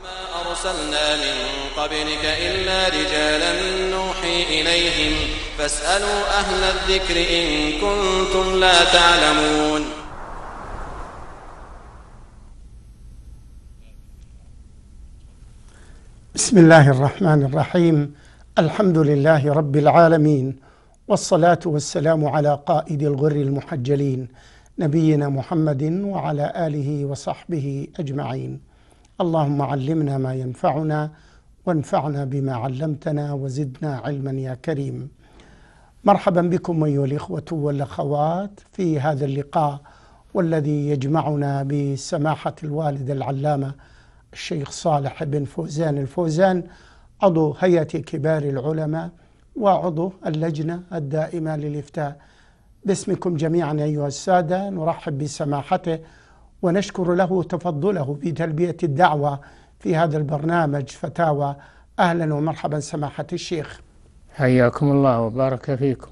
وما أرسلنا من قبلك إلا رجالا نوحي إليهم فاسألوا أهل الذكر إن كنتم لا تعلمون بسم الله الرحمن الرحيم الحمد لله رب العالمين والصلاة والسلام على قائد الغر المحجلين نبينا محمد وعلى آله وصحبه أجمعين اللهم علمنا ما ينفعنا وانفعنا بما علمتنا وزدنا علما يا كريم مرحبا بكم ايها الاخوه والاخوات في هذا اللقاء والذي يجمعنا بسماحه الوالد العلامه الشيخ صالح بن فوزان الفوزان عضو هيئه كبار العلماء وعضو اللجنه الدائمه للافتاء باسمكم جميعا ايها الساده نرحب بسماحته ونشكر له تفضله في تلبية الدعوة في هذا البرنامج فتاوى أهلا ومرحبا سماحة الشيخ حياكم الله وبارك فيكم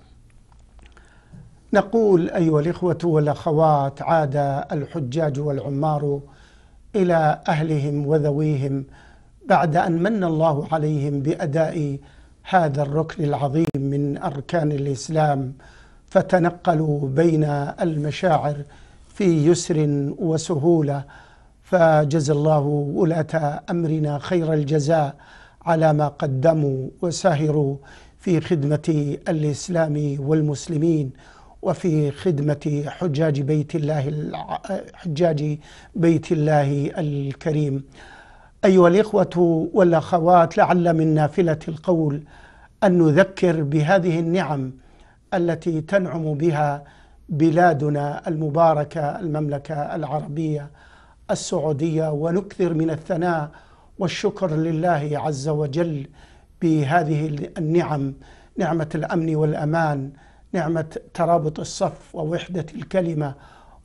نقول أيها الإخوة والأخوات عاد الحجاج والعمار إلى أهلهم وذويهم بعد أن من الله عليهم بأداء هذا الركن العظيم من أركان الإسلام فتنقلوا بين المشاعر في يسر وسهوله فجزى الله ولاه امرنا خير الجزاء على ما قدموا وسهروا في خدمه الاسلام والمسلمين وفي خدمه حجاج بيت الله حجاج بيت الله الكريم. ايها الاخوه والاخوات لعل من نافله القول ان نذكر بهذه النعم التي تنعم بها بلادنا المباركه المملكه العربيه السعوديه ونكثر من الثناء والشكر لله عز وجل بهذه النعم نعمه الامن والامان نعمه ترابط الصف ووحده الكلمه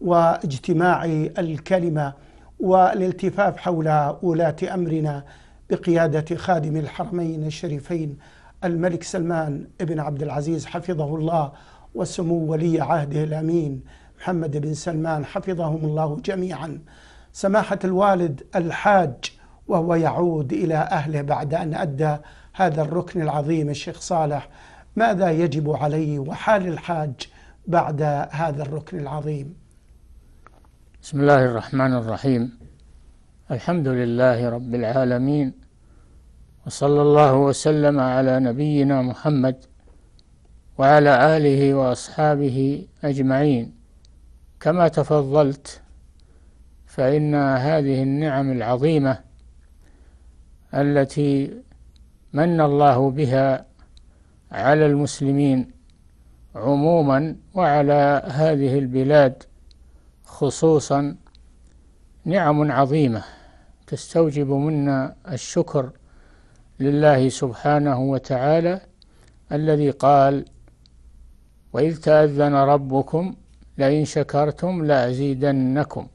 واجتماع الكلمه والالتفاف حول ولاه امرنا بقياده خادم الحرمين الشريفين الملك سلمان بن عبد العزيز حفظه الله وسمو ولي عهده الامين محمد بن سلمان حفظهم الله جميعا سماحه الوالد الحاج وهو يعود الى اهله بعد ان ادى هذا الركن العظيم الشيخ صالح ماذا يجب عليه وحال الحاج بعد هذا الركن العظيم بسم الله الرحمن الرحيم الحمد لله رب العالمين وصلى الله وسلم على نبينا محمد وعلى آله وأصحابه أجمعين كما تفضلت فإن هذه النعم العظيمة التي من الله بها على المسلمين عموما وعلى هذه البلاد خصوصا نعم عظيمة تستوجب منا الشكر لله سبحانه وتعالى الذي قال وإذ تأذن ربكم لئن شكرتم لأزيدنكم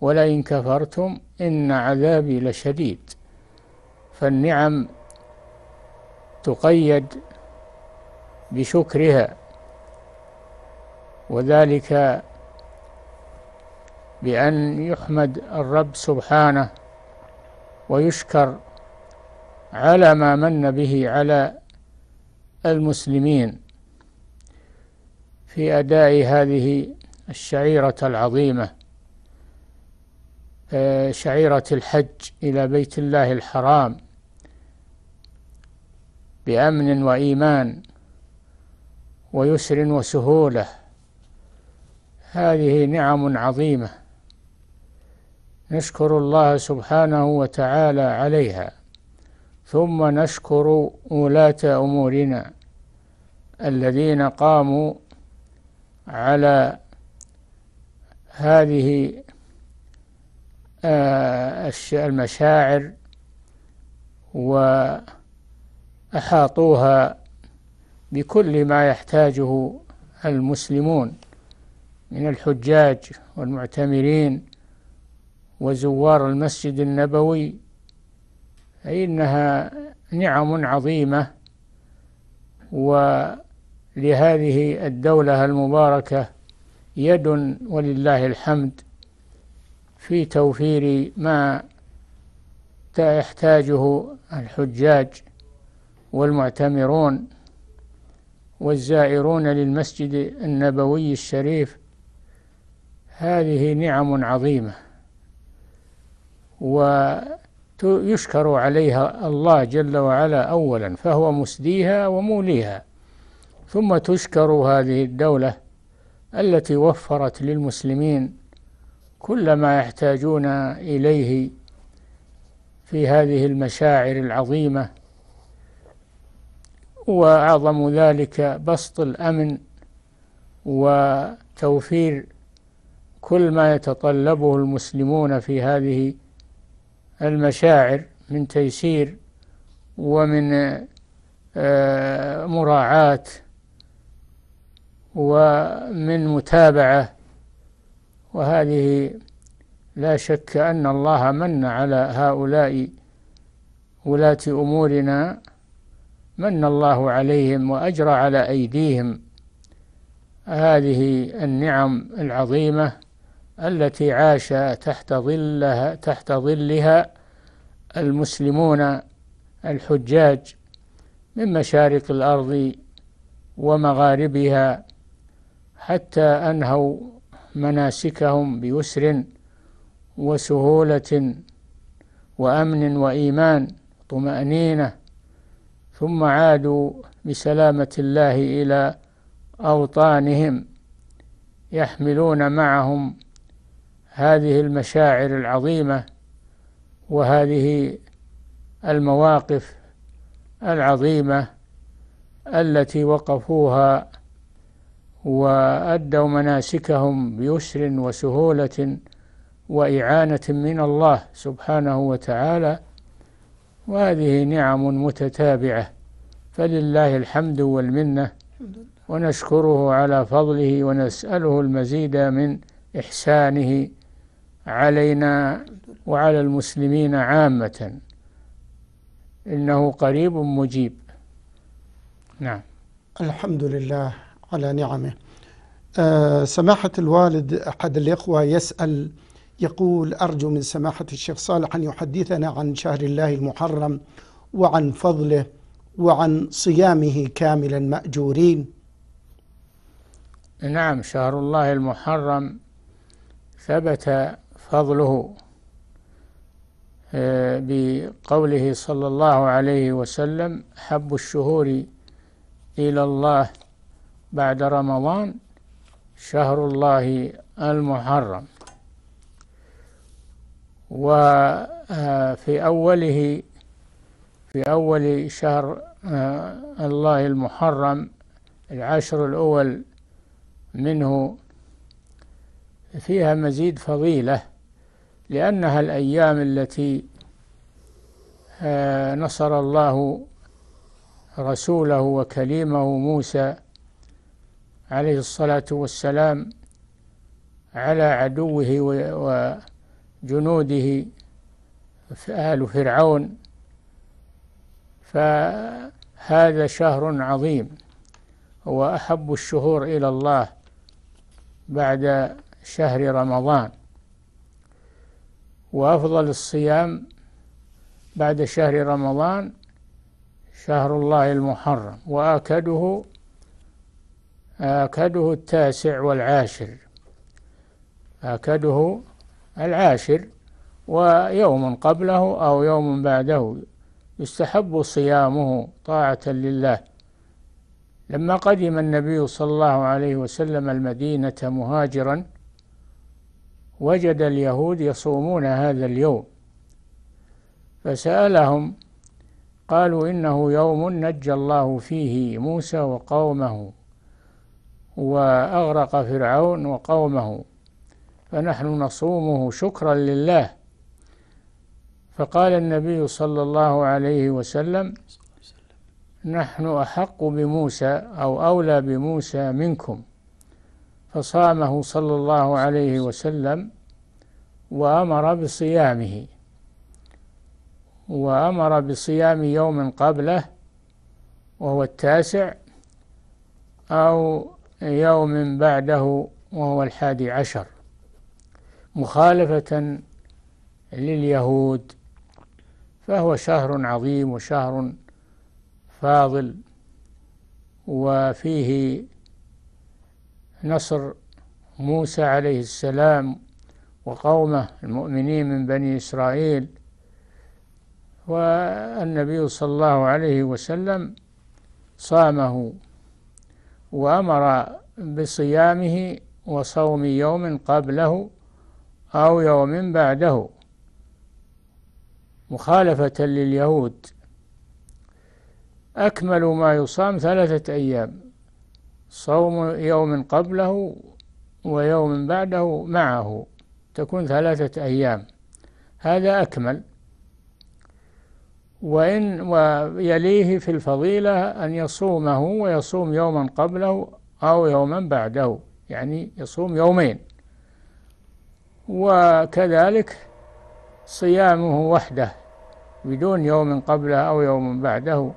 ولئن كفرتم إن عذابي لشديد فالنعم تقيد بشكرها وذلك بأن يحمد الرب سبحانه ويشكر على ما من به على المسلمين في أداء هذه الشعيرة العظيمة آه، شعيرة الحج إلى بيت الله الحرام بأمن وإيمان ويسر وسهولة هذه نعم عظيمة نشكر الله سبحانه وتعالى عليها ثم نشكر ولاة أمورنا الذين قاموا على هذه آه، المشاعر وأحاطوها بكل ما يحتاجه المسلمون من الحجاج والمعتمرين وزوار المسجد النبوي فإنها نعم عظيمة و لهذه الدولة المباركة يد ولله الحمد في توفير ما يحتاجه الحجاج والمعتمرون والزائرون للمسجد النبوي الشريف هذه نعم عظيمة ويشكر عليها الله جل وعلا أولا فهو مسديها وموليها ثم تشكر هذه الدولة التي وفرت للمسلمين كل ما يحتاجون إليه في هذه المشاعر العظيمة وأعظم ذلك بسط الأمن وتوفير كل ما يتطلبه المسلمون في هذه المشاعر من تيسير ومن آه، مراعاه ومن متابعة وهذه لا شك أن الله من على هؤلاء ولاة أمورنا من الله عليهم وأجرى على أيديهم هذه النعم العظيمة التي عاش تحت ظلها تحت ظلها المسلمون الحجاج من مشارق الأرض ومغاربها حتى أنهوا مناسكهم بيسر وسهولة وأمن وإيمان طمأنينة ثم عادوا بسلامة الله إلى أوطانهم يحملون معهم هذه المشاعر العظيمة وهذه المواقف العظيمة التي وقفوها وأدوا مناسكهم بيسر وسهولة وإعانة من الله سبحانه وتعالى وهذه نعم متتابعة فلله الحمد والمنة ونشكره على فضله ونسأله المزيد من إحسانه علينا وعلى المسلمين عامة إنه قريب مجيب نعم الحمد لله على نعمه آه، سماحة الوالد أحد الإخوة يسأل يقول أرجو من سماحة الشيخ صالح أن يحدثنا عن شهر الله المحرم وعن فضله وعن صيامه كاملا مأجورين نعم شهر الله المحرم ثبت فضله آه، بقوله صلى الله عليه وسلم حب الشهور إلى الله بعد رمضان شهر الله المحرم وفي آه، أوله في أول شهر آه، الله المحرم العشر الأول منه فيها مزيد فضيلة لأنها الأيام التي آه، نصر الله رسوله وكليمه موسى عليه الصلاة والسلام على عدوه وجنوده آل فرعون فهذا شهر عظيم هو أحب الشهور إلى الله بعد شهر رمضان وأفضل الصيام بعد شهر رمضان شهر الله المحرم وآكده آكده التاسع والعاشر آكده العاشر ويوم قبله أو يوم بعده يستحب صيامه طاعة لله لما قدم النبي صلى الله عليه وسلم المدينة مهاجرا وجد اليهود يصومون هذا اليوم فسألهم قالوا إنه يوم نجى الله فيه موسى وقومه وأغرق فرعون وقومه فنحن نصومه شكرا لله فقال النبي صلى الله عليه وسلم نحن أحق بموسى أو أولى بموسى منكم فصامه صلى الله عليه وسلم وأمر بصيامه وأمر بصيام يوم قبله وهو التاسع أو يوم بعده وهو الحادي عشر مخالفة لليهود فهو شهر عظيم وشهر فاضل وفيه نصر موسى عليه السلام وقومه المؤمنين من بني إسرائيل والنبي صلى الله عليه وسلم صامه وأمر بصيامه وصوم يوم قبله أو يوم بعده مخالفة لليهود أكمل ما يصام ثلاثة أيام صوم يوم قبله ويوم بعده معه تكون ثلاثة أيام هذا أكمل وإن ويليه في الفضيلة أن يصومه ويصوم يوما قبله أو يوما بعده يعني يصوم يومين وكذلك صيامه وحده بدون يوم قبله أو يوم بعده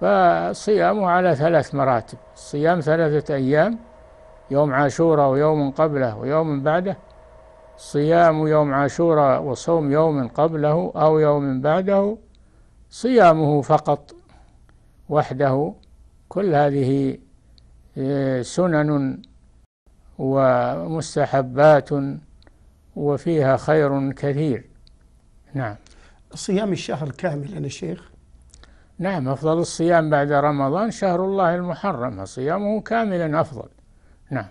فصيامه على ثلاث مراتب صيام ثلاثة أيام يوم عاشوراء ويوم قبله ويوم بعده صيام يوم عاشوراء وصوم يوم قبله أو يوم بعده صيامه فقط وحده كل هذه آه، سنن ومستحبات وفيها خير كثير نعم صيام الشهر كاملا يا شيخ نعم أفضل الصيام بعد رمضان شهر الله المحرم صيامه كاملا أفضل نعم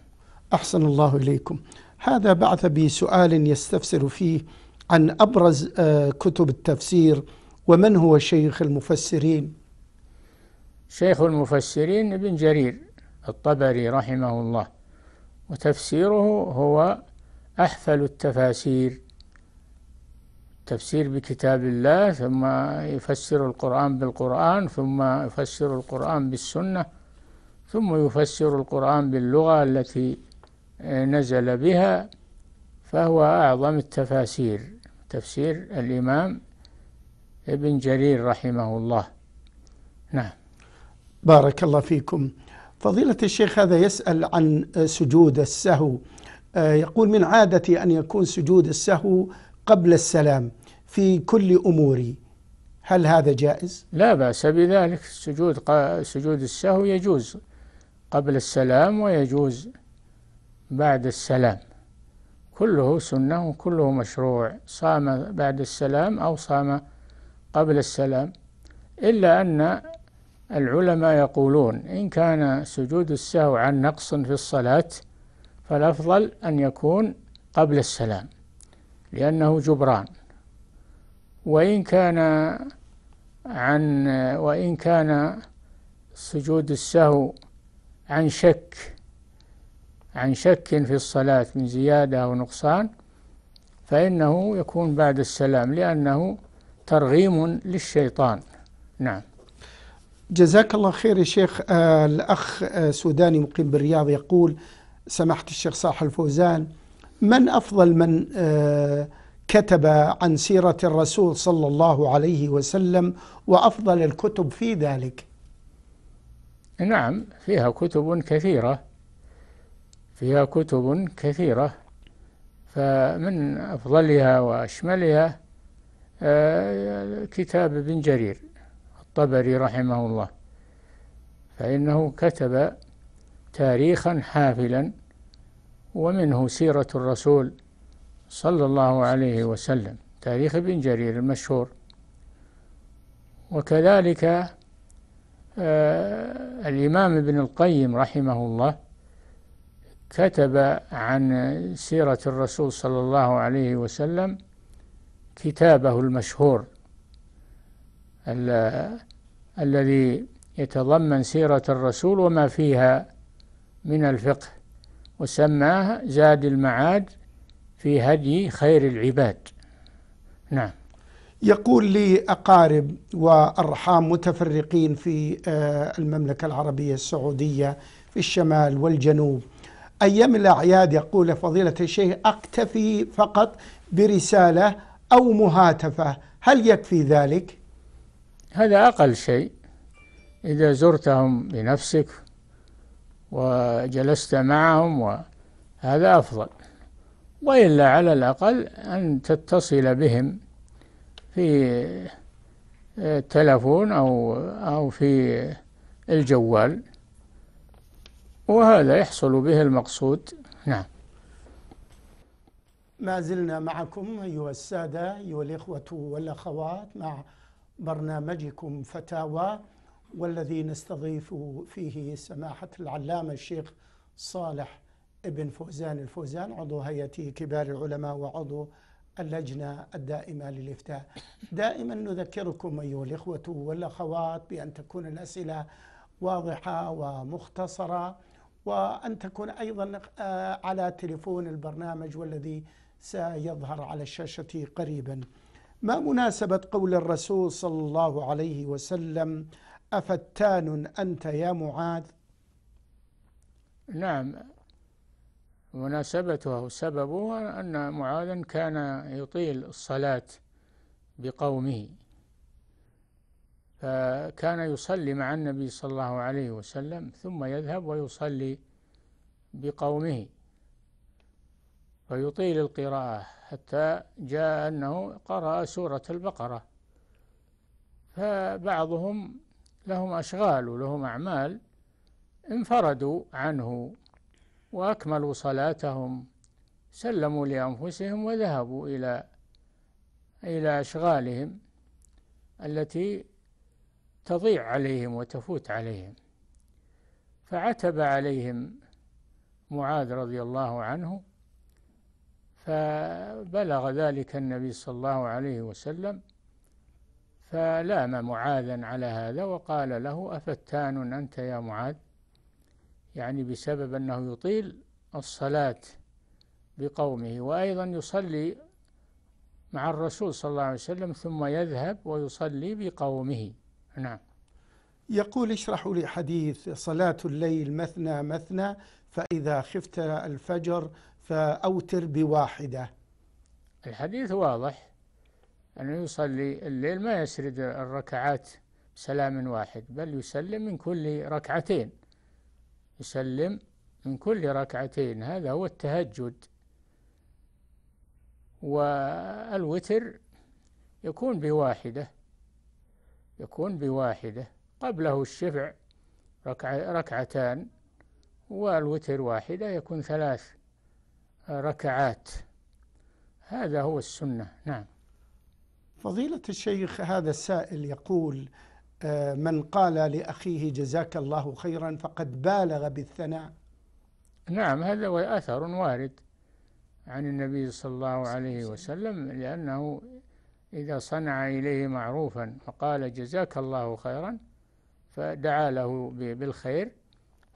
أحسن الله إليكم هذا بعث بسؤال يستفسر فيه عن أبرز آه، كتب التفسير ومن هو شيخ المفسرين شيخ المفسرين ابن جرير الطبري رحمه الله وتفسيره هو أحفل التفاسير تفسير بكتاب الله ثم يفسر القرآن بالقرآن ثم يفسر القرآن بالسنة ثم يفسر القرآن باللغة التي نزل بها فهو أعظم التفاسير تفسير الإمام ابن جرير رحمه الله نعم بارك الله فيكم فضيلة الشيخ هذا يسأل عن سجود السهو آه، يقول من عادتي أن يكون سجود السهو قبل السلام في كل أموري هل هذا جائز؟ لا بأس بذلك سجود سجود السهو يجوز قبل السلام ويجوز بعد السلام كله سنة وكله مشروع صام بعد السلام أو صام قبل السلام إلا أن العلماء يقولون إن كان سجود السهو عن نقص في الصلاة فالأفضل أن يكون قبل السلام لأنه جبران وإن كان عن وإن كان سجود السهو عن شك عن شك في الصلاة من زيادة أو نقصان فإنه يكون بعد السلام لأنه ترغيم للشيطان نعم جزاك الله خير يا شيخ آه الأخ آه سوداني مقيم بالرياض يقول سماحة الشيخ صالح الفوزان من أفضل من آه كتب عن سيرة الرسول صلى الله عليه وسلم وأفضل الكتب في ذلك نعم فيها كتب كثيرة فيها كتب كثيرة فمن أفضلها وأشملها آه، كتاب ابن جرير الطبري رحمه الله فإنه كتب تاريخا حافلا ومنه سيرة الرسول صلى الله عليه وسلم تاريخ ابن جرير المشهور وكذلك آه الإمام ابن القيم رحمه الله كتب عن سيرة الرسول صلى الله عليه وسلم كتابه المشهور الذي يتضمن سيرة الرسول وما فيها من الفقه وسماه زاد المعاد في هدي خير العباد نعم يقول لي أقارب وأرحام متفرقين في آه، المملكة العربية السعودية في الشمال والجنوب أيام الأعياد يقول فضيلة الشيخ أكتفي فقط برسالة أو مهاتفة هل يكفي ذلك؟ هذا أقل شيء إذا زرتهم بنفسك وجلست معهم وهذا أفضل وإلا على الأقل أن تتصل بهم في التلفون أو أو في الجوال وهذا يحصل به المقصود نعم ما زلنا معكم أيها السادة أيها الإخوة والأخوات مع برنامجكم فتاوى والذي نستضيف فيه سماحة العلامة الشيخ صالح ابن فوزان الفوزان عضو هيئة كبار العلماء وعضو اللجنة الدائمة للإفتاء دائما نذكركم أيها الإخوة والأخوات بأن تكون الأسئلة واضحة ومختصرة وأن تكون أيضا آه، على تليفون البرنامج والذي سيظهر على الشاشة قريبا ما مناسبة قول الرسول صلى الله عليه وسلم أفتان أنت يا معاذ نعم مناسبتها وسببها أن معاذا كان يطيل الصلاة بقومه فكان يصلي مع النبي صلى الله عليه وسلم ثم يذهب ويصلي بقومه فيطيل القراءة حتى جاء أنه قرأ سورة البقرة فبعضهم لهم أشغال ولهم أعمال انفردوا عنه وأكملوا صلاتهم سلموا لأنفسهم وذهبوا إلى إلى أشغالهم التي تضيع عليهم وتفوت عليهم فعتب عليهم معاذ رضي الله عنه فبلغ ذلك النبي صلى الله عليه وسلم فلام معاذا على هذا وقال له أفتان أنت يا معاذ يعني بسبب أنه يطيل الصلاة بقومه وأيضا يصلي مع الرسول صلى الله عليه وسلم ثم يذهب ويصلي بقومه نعم يقول اشرحوا لي حديث صلاة الليل مثنى مثنى فإذا خفت الفجر فأوتر بواحدة الحديث واضح أنه يصلي الليل ما يسرد الركعات سلام واحد بل يسلم من كل ركعتين يسلم من كل ركعتين هذا هو التهجد والوتر يكون بواحدة يكون بواحدة قبله الشفع ركعتان والوتر واحدة يكون ثلاث ركعات هذا هو السنة نعم فضيلة الشيخ هذا السائل يقول آه، من قال لأخيه جزاك الله خيرا فقد بالغ بالثناء نعم هذا أثر وارد عن النبي صلى الله عليه وسلم لأنه إذا صنع إليه معروفا فقال جزاك الله خيرا فدعا له بالخير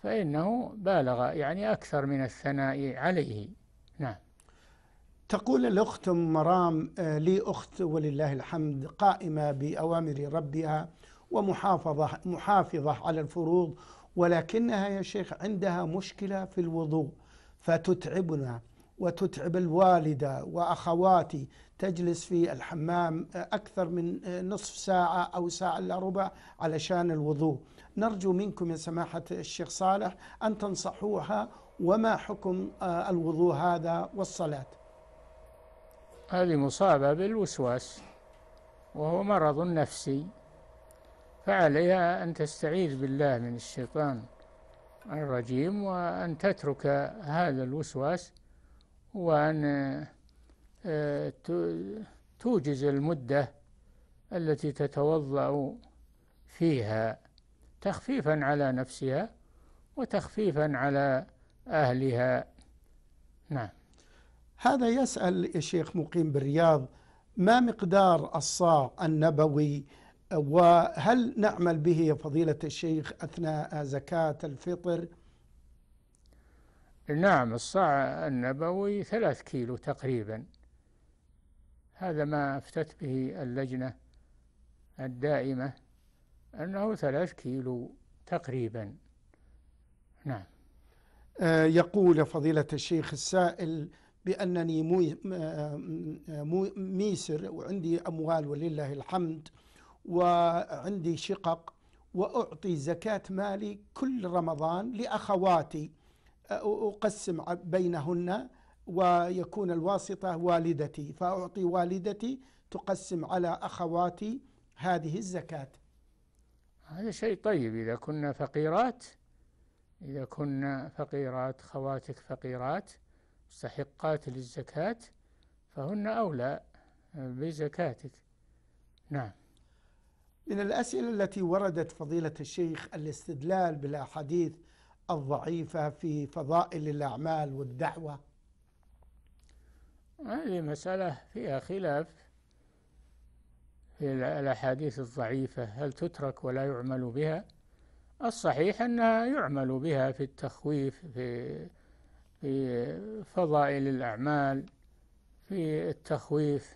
فإنه بالغ يعني أكثر من الثناء عليه نعم تقول الأخت مرام آه، لي أخت ولله الحمد قائمة بأوامر ربها ومحافظة محافظة على الفروض ولكنها يا شيخ عندها مشكلة في الوضوء فتتعبنا وتتعب الوالدة وأخواتي تجلس في الحمام آه، أكثر من آه، نصف ساعة أو ساعة إلا ربع علشان الوضوء نرجو منكم يا سماحة الشيخ صالح أن تنصحوها وما حكم آه، الوضوء هذا والصلاة هذه مصابة بالوسواس وهو مرض نفسي فعليها أن تستعيذ بالله من الشيطان الرجيم وأن تترك هذا الوسواس وأن آه، توجز المدة التي تتوضأ فيها تخفيفا على نفسها وتخفيفا على أهلها نعم هذا يسأل الشيخ مقيم بالرياض ما مقدار الصاع النبوي وهل نعمل به يا فضيلة الشيخ أثناء زكاة الفطر نعم الصاع النبوي ثلاث كيلو تقريبا هذا ما افتت به اللجنة الدائمة أنه ثلاث كيلو تقريبا نعم آه، يقول فضيلة الشيخ السائل بأنني آه، ميسر وعندي أموال ولله الحمد وعندي شقق وأعطي زكاة مالي كل رمضان لأخواتي آه، أقسم بينهن ويكون الواسطة والدتي فأعطي والدتي تقسم على أخواتي هذه الزكاة هذا شيء طيب إذا كنا فقيرات إذا كنا فقيرات خواتك فقيرات مستحقات للزكاة فهن أولى بزكاتك نعم من الأسئلة التي وردت فضيلة الشيخ الاستدلال بالأحاديث الضعيفة في فضائل الأعمال والدعوة هذه مسألة فيها خلاف في الأحاديث الضعيفة هل تترك ولا يعمل بها الصحيح أنها يعمل بها في التخويف في في فضائل الأعمال في التخويف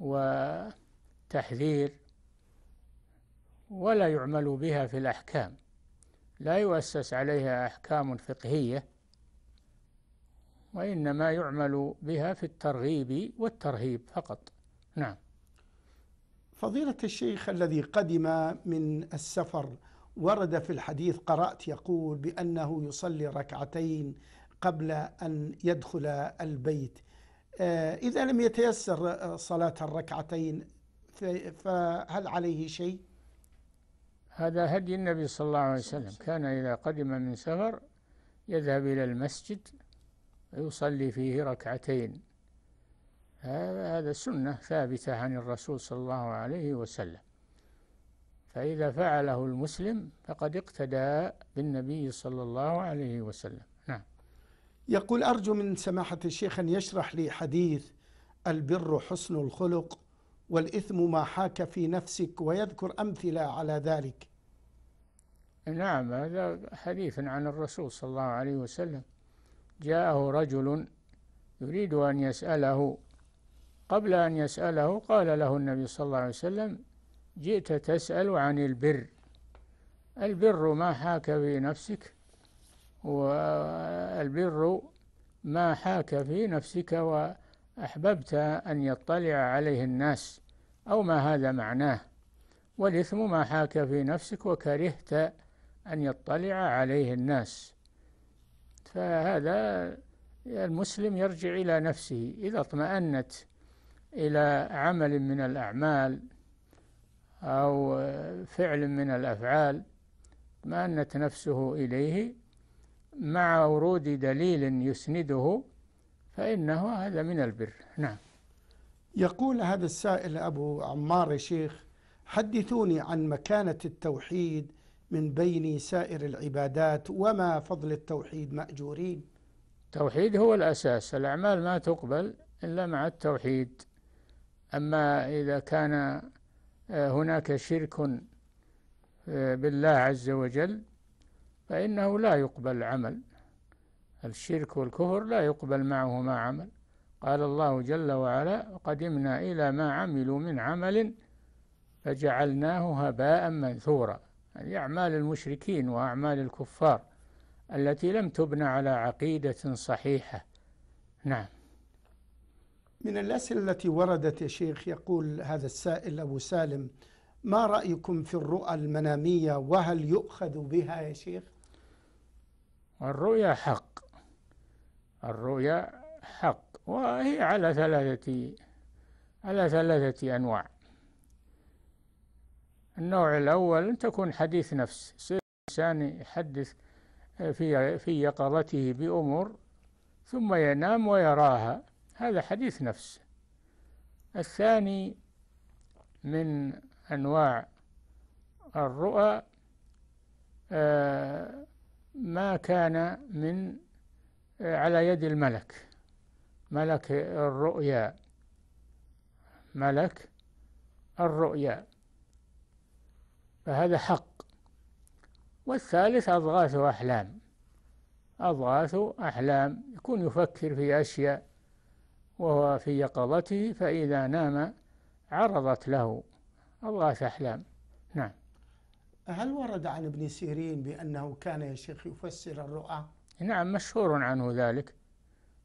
والتحذير ولا يعمل بها في الأحكام لا يؤسس عليها أحكام فقهية وإنما يعمل بها في الترغيب والترهيب فقط نعم فضيلة الشيخ الذي قدم من السفر ورد في الحديث قرأت يقول بأنه يصلي ركعتين قبل أن يدخل البيت آه، إذا لم يتيسر صلاة الركعتين فهل عليه شيء؟ هذا هدي النبي صلى الله عليه وسلم كان إذا قدم من سفر يذهب إلى المسجد ويصلي فيه ركعتين هذا سنة ثابتة عن الرسول صلى الله عليه وسلم فإذا فعله المسلم فقد اقتدى بالنبي صلى الله عليه وسلم نعم يقول أرجو من سماحة الشيخ أن يشرح لي حديث البر حسن الخلق والإثم ما حاك في نفسك ويذكر أمثلة على ذلك نعم هذا حديث عن الرسول صلى الله عليه وسلم جاءه رجل يريد أن يسأله قبل أن يسأله قال له النبي صلى الله عليه وسلم جئت تسأل عن البر البر ما حاك في نفسك والبر ما حاك في نفسك وأحببت أن يطلع عليه الناس أو ما هذا معناه والإثم ما حاك في نفسك وكرهت أن يطلع عليه الناس فهذا المسلم يرجع إلى نفسه إذا اطمأنت إلى عمل من الأعمال أو فعل من الأفعال مانت نفسه إليه مع ورود دليل يسنده فإنه هذا من البر نعم يقول هذا السائل أبو عمار شيخ حدثوني عن مكانة التوحيد من بين سائر العبادات وما فضل التوحيد مأجورين التوحيد هو الأساس الأعمال ما تقبل إلا مع التوحيد أما إذا كان آه، هناك شرك آه، بالله عز وجل فإنه لا يقبل عمل الشرك والكفر لا يقبل معه ما عمل قال الله جل وعلا قدمنا إلى ما عملوا من عمل فجعلناه هباء منثورا يعني أعمال المشركين وأعمال الكفار التي لم تبنى على عقيدة صحيحة نعم من الأسئلة التي وردت يا شيخ يقول هذا السائل أبو سالم ما رأيكم في الرؤى المنامية وهل يؤخذ بها يا شيخ الرؤيا حق الرؤيا حق وهي على ثلاثة على ثلاثة أنواع النوع الأول أن تكون حديث نفس يصير الإنسان يحدث في في يقظته بأمور ثم ينام ويراها هذا حديث نفس الثاني من أنواع الرؤى آه، ما كان من آه، على يد الملك ملك الرؤيا ملك الرؤيا فهذا حق والثالث أضغاث أحلام أضغاث أحلام يكون يفكر في أشياء وهو في يقظته فإذا نام عرضت له أضغاث أحلام نعم هل ورد عن ابن سيرين بأنه كان يا شيخ يفسر الرؤى نعم مشهور عنه ذلك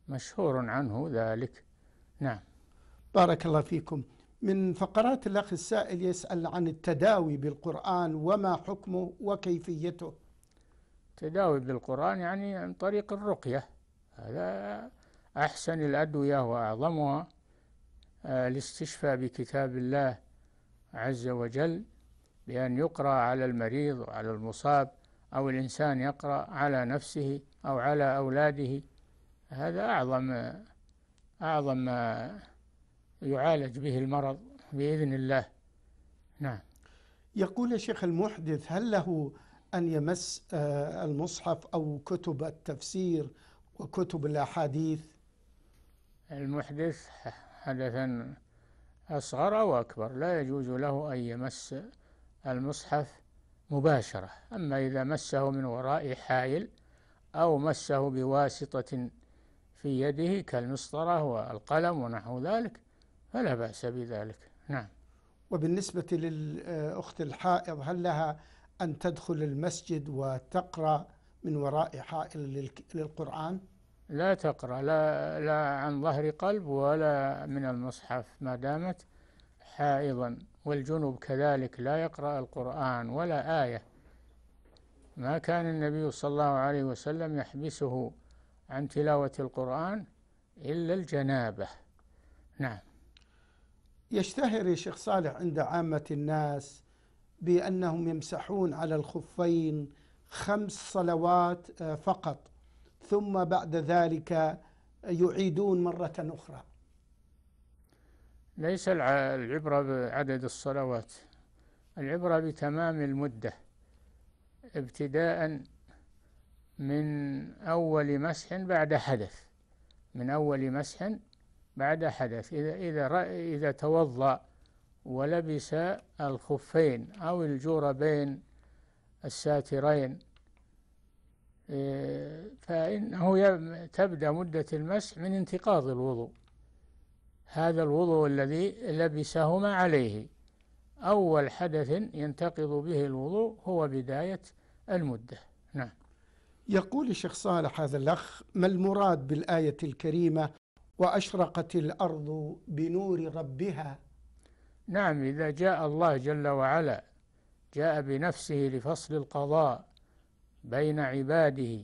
مشهور عنه ذلك نعم بارك الله فيكم من فقرات الأخ السائل يسأل عن التداوي بالقرآن وما حكمه وكيفيته التداوي بالقرآن يعني عن طريق الرقية هذا أحسن الأدوية وأعظمها آه، الاستشفاء بكتاب الله عز وجل بأن يقرأ على المريض وعلى المصاب أو الإنسان يقرأ على نفسه أو على أولاده هذا أعظم أعظم ما يعالج به المرض بإذن الله نعم يقول الشيخ المحدث هل له أن يمس آه، المصحف أو كتب التفسير وكتب الأحاديث المحدث حدثا أصغر أو أكبر لا يجوز له أن يمس المصحف مباشرة أما إذا مسه من وراء حائل أو مسه بواسطة في يده كالمسطرة والقلم ونحو ذلك فلا بأس بذلك نعم وبالنسبة للأخت الحائض هل لها أن تدخل المسجد وتقرأ من وراء حائل للقرآن؟ لا تقرأ لا, لا عن ظهر قلب ولا من المصحف ما دامت حائضا والجنوب كذلك لا يقرأ القرآن ولا آية ما كان النبي صلى الله عليه وسلم يحبسه عن تلاوة القرآن إلا الجنابة نعم يشتهر الشيخ صالح عند عامة الناس بأنهم يمسحون على الخفين خمس صلوات آه، فقط ثم بعد ذلك يعيدون مرة أخرى ليس العبرة بعدد الصلوات العبرة بتمام المدة ابتداء من أول مسح بعد حدث من أول مسح بعد حدث إذا إذا إذا توضأ ولبس الخفين أو الجوربين الساترين فإنه تبدأ مدة المسح من انتقاض الوضوء هذا الوضوء الذي لبسهما عليه أول حدث ينتقض به الوضوء هو بداية المدة نعم يقول الشيخ صالح هذا الأخ ما المراد بالآية الكريمة وأشرقت الأرض بنور ربها نعم إذا جاء الله جل وعلا جاء بنفسه لفصل القضاء بين عباده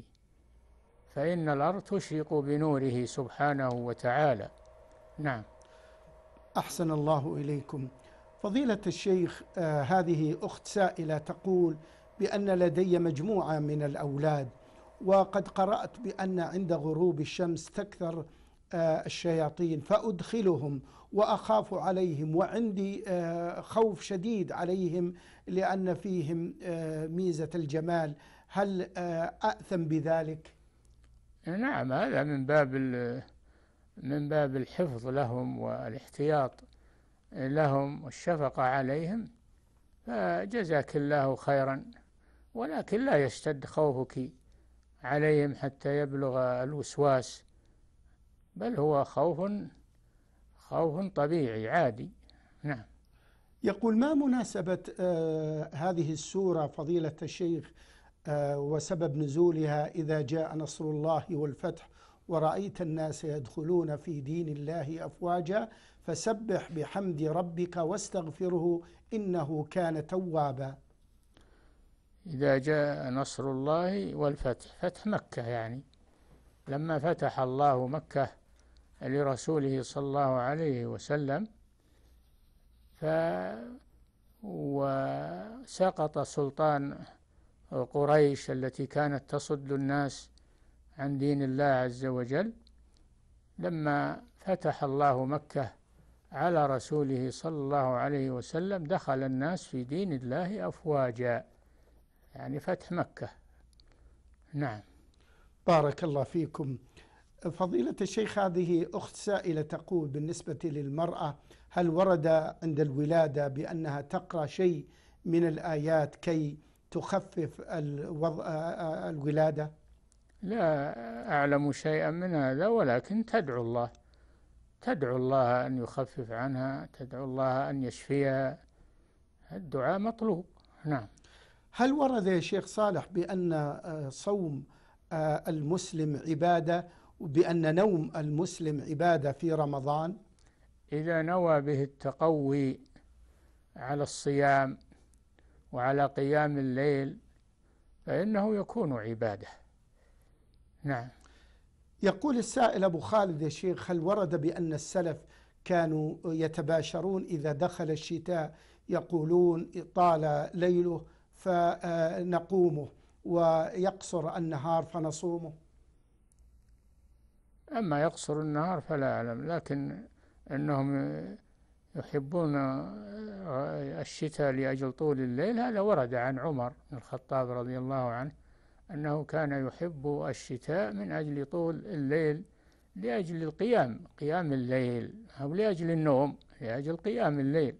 فإن الأرض تشرق بنوره سبحانه وتعالى نعم أحسن الله إليكم فضيلة الشيخ آه هذه أخت سائلة تقول بأن لدي مجموعة من الأولاد وقد قرأت بأن عند غروب الشمس تكثر آه، الشياطين فأدخلهم وأخاف عليهم وعندي آه، خوف شديد عليهم لأن فيهم آه، ميزة الجمال هل آه، أأثم بذلك؟ نعم هذا من باب من باب الحفظ لهم والاحتياط لهم والشفقة عليهم فجزاك الله خيرا ولكن لا يشتد خوفك عليهم حتى يبلغ الوسواس بل هو خوف خوف طبيعي عادي نعم يقول ما مناسبة آه، هذه السورة فضيلة الشيخ آه، وسبب نزولها إذا جاء نصر الله والفتح ورأيت الناس يدخلون في دين الله أفواجا فسبح بحمد ربك واستغفره إنه كان توابا إذا جاء نصر الله والفتح فتح مكة يعني لما فتح الله مكة لرسوله صلى الله عليه وسلم ف وسقط سلطان قريش التي كانت تصد الناس عن دين الله عز وجل لما فتح الله مكة على رسوله صلى الله عليه وسلم دخل الناس في دين الله أفواجا يعني فتح مكة نعم بارك الله فيكم فضيلة الشيخ هذه أخت سائلة تقول بالنسبة للمرأة هل ورد عند الولادة بأنها تقرأ شيء من الآيات كي تخفف الوضع الولادة لا أعلم شيئا من هذا ولكن تدعو الله تدعو الله أن يخفف عنها تدعو الله أن يشفيها الدعاء مطلوب نعم هل ورد يا شيخ صالح بأن آه، صوم آه، المسلم عبادة وبأن نوم المسلم عبادة في رمضان إذا نوى به التقوي على الصيام وعلى قيام الليل فإنه يكون عبادة نعم يقول السائل أبو خالد يا شيخ هل ورد بأن السلف كانوا يتباشرون إذا دخل الشتاء يقولون طال ليله فنقومه ويقصر النهار فنصومه أما يقصر النهار فلا أعلم لكن أنهم يحبون آه، الشتاء لأجل طول الليل هذا ورد عن عمر بن الخطاب رضي الله عنه أنه كان يحب الشتاء من أجل طول الليل لأجل القيام قيام الليل أو لأجل النوم لأجل قيام الليل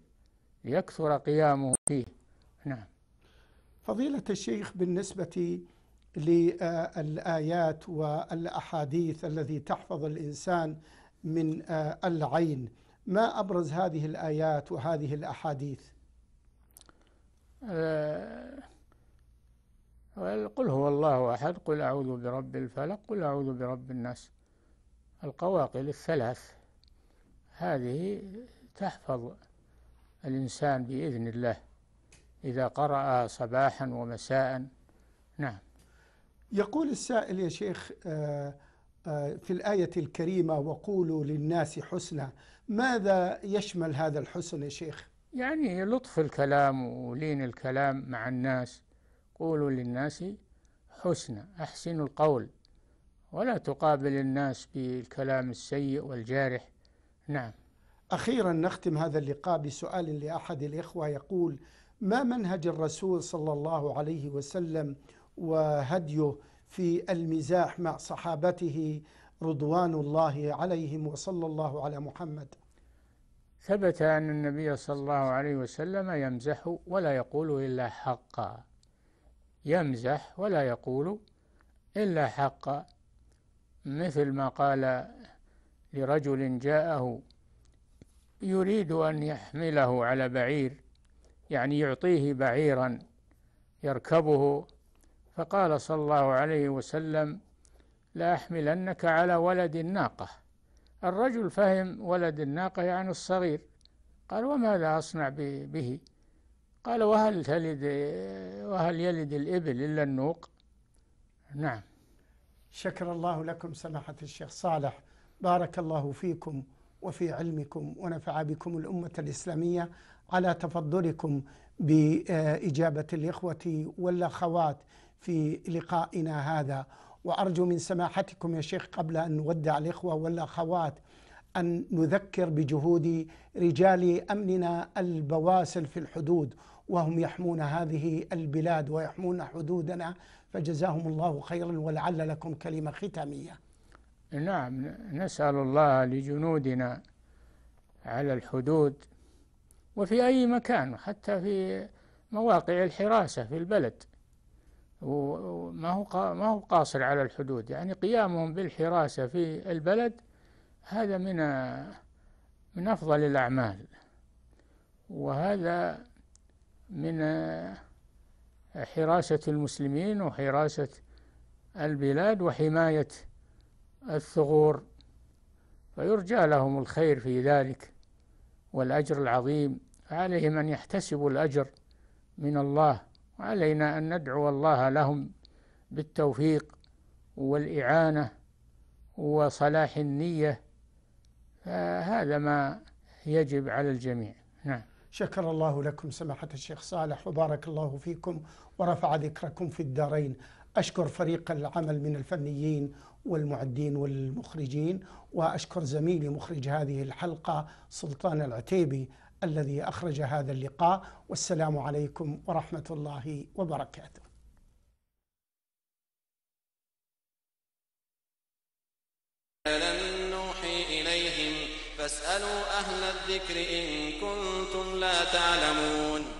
ليكثر قيامه فيه نعم فضيلة الشيخ بالنسبة للآيات آه، والأحاديث الذي تحفظ الإنسان من آه، العين ما أبرز هذه الآيات وهذه الأحاديث آه، قل هو الله أحد قل أعوذ برب الفلق قل أعوذ برب الناس القواقل الثلاث هذه تحفظ الإنسان بإذن الله إذا قرأ صباحا ومساء نعم يقول السائل يا شيخ آه، آه، في الآية الكريمة وقولوا للناس حسنا ماذا يشمل هذا الحسن يا شيخ يعني لطف الكلام ولين الكلام مع الناس قولوا للناس حسنا أحسنوا القول ولا تقابل الناس بالكلام السيء والجارح نعم أخيرا نختم هذا اللقاء بسؤال لأحد الإخوة يقول ما منهج الرسول صلى الله عليه وسلم وهديه في المزاح مع صحابته رضوان الله عليهم وصلى الله على محمد ثبت أن النبي صلى الله عليه وسلم يمزح ولا يقول إلا حقا يمزح ولا يقول إلا حقا مثل ما قال لرجل جاءه يريد أن يحمله على بعير يعني يعطيه بعيرا يركبه فقال صلى الله عليه وسلم لأحملنك على ولد الناقة الرجل فهم ولد الناقة يعني الصغير قال وماذا أصنع به قال وهل تلد وهل يلد الإبل إلا النوق نعم شكر الله لكم سماحة الشيخ صالح بارك الله فيكم وفي علمكم ونفع بكم الأمة الإسلامية على تفضلكم بإجابة الإخوة والأخوات في لقائنا هذا وأرجو من سماحتكم يا شيخ قبل أن نودع الإخوة والأخوات أن نذكر بجهود رجال أمننا البواسل في الحدود وهم يحمون هذه البلاد ويحمون حدودنا فجزاهم الله خيرا ولعل لكم كلمة ختامية نعم نسأل الله لجنودنا على الحدود وفي أي مكان حتى في مواقع الحراسة في البلد وما هو ما هو قاصر على الحدود يعني قيامهم بالحراسة في البلد هذا من من أفضل الأعمال وهذا من حراسة المسلمين وحراسة البلاد وحماية الثغور فيرجى لهم الخير في ذلك والأجر العظيم عليهم أن يحتسبوا الأجر من الله وعلينا أن ندعو الله لهم بالتوفيق والإعانة وصلاح النية هذا ما يجب على الجميع نعم شكر الله لكم سماحة الشيخ صالح وبارك الله فيكم ورفع ذكركم في الدارين أشكر فريق العمل من الفنيين والمعدين والمخرجين وأشكر زميلي مخرج هذه الحلقة سلطان العتيبي الذي أخرج هذا اللقاء والسلام عليكم ورحمة الله وبركاته لن نوحي إليهم فاسألوا أهل الذكر إن كنتم لا تعلمون